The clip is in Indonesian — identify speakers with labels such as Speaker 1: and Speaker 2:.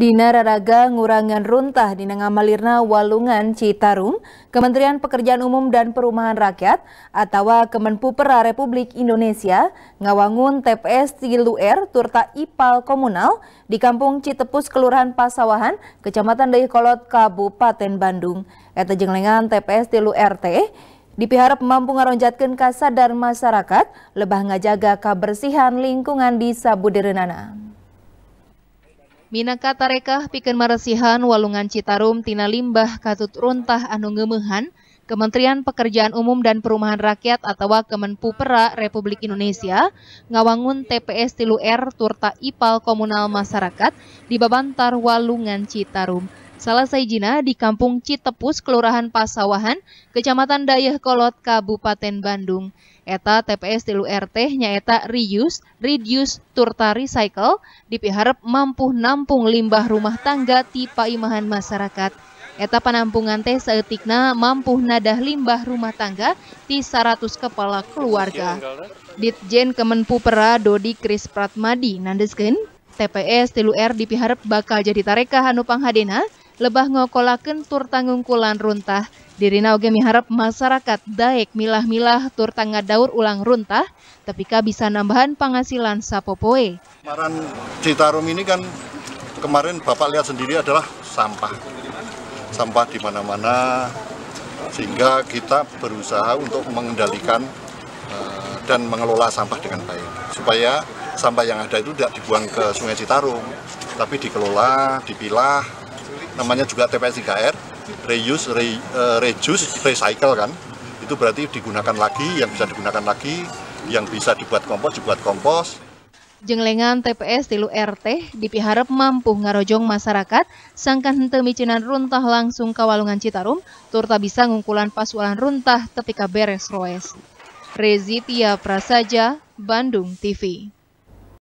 Speaker 1: Dina Raraga Ngurangan Runtah di Nengamalirna Walungan Citarum, Kementerian Pekerjaan Umum dan Perumahan Rakyat, atau Kemenpupera Republik Indonesia, ngawangun TPS Tiluer Turta Ipal Komunal di Kampung Citepus, Kelurahan Pasawahan, Kecamatan Dayakolot, Kabupaten Bandung. Eta jenglengan TPS Tilu RT, dipiharap mampu ngaronjatkan kasadar masyarakat, lebah ngajaga kebersihan lingkungan di Derenana. Minaka tarekah pikeun maresihan Walungan Citarum tina limbah katut runtah anu ngeumeuhan Kementerian Pekerjaan Umum dan Perumahan Rakyat atau Kemenpupera Republik Indonesia ngawangun TPS Tilu R Turta Ipal Komunal Masyarakat di Babantar Walungan Citarum. Salah saijina di Kampung Citepus, Kelurahan Pasawahan, Kecamatan Dayeh Kolot, Kabupaten Bandung. Eta TPS tilu RT nyaeta reuse, reduce, turta recycle, dipiharap mampu nampung limbah rumah tangga tipe imahan masyarakat. Eta penampungan teh seetikna mampu nadah limbah rumah tangga di 100 kepala keluarga. Ditjen Pera Dodi Kris Pratmadi nandeskeun TPS tilu R dipiharap bakal jadi tareka Hanupang Hadena, lebah ngokolaken tur tanggungkulan runtah. Dirina oge miharap masyarakat daek milah-milah tur tangga daur ulang runtah, tapi ka bisa nambahan penghasilan sapopoe.
Speaker 2: Kemarin Citarum ini kan kemarin Bapak lihat sendiri adalah sampah. Sampah di mana-mana, sehingga kita berusaha untuk mengendalikan eh, dan mengelola sampah dengan baik. Supaya sampah yang ada itu tidak dibuang ke Sungai Citarum, tapi dikelola, dipilah, namanya juga TPS 3R, reuse, re, uh, reduce, recycle kan, itu berarti digunakan lagi, yang bisa digunakan lagi, yang bisa dibuat kompos, dibuat kompos.
Speaker 1: Jenglengan TPS Tilu RT dipiharap mampu ngarojong masyarakat sangkan hente micinan runtah langsung ke Walungan Citarum, turta bisa ngungkulan pasualan runtah ketika beres roes. Rezitia Prasaja, Bandung TV.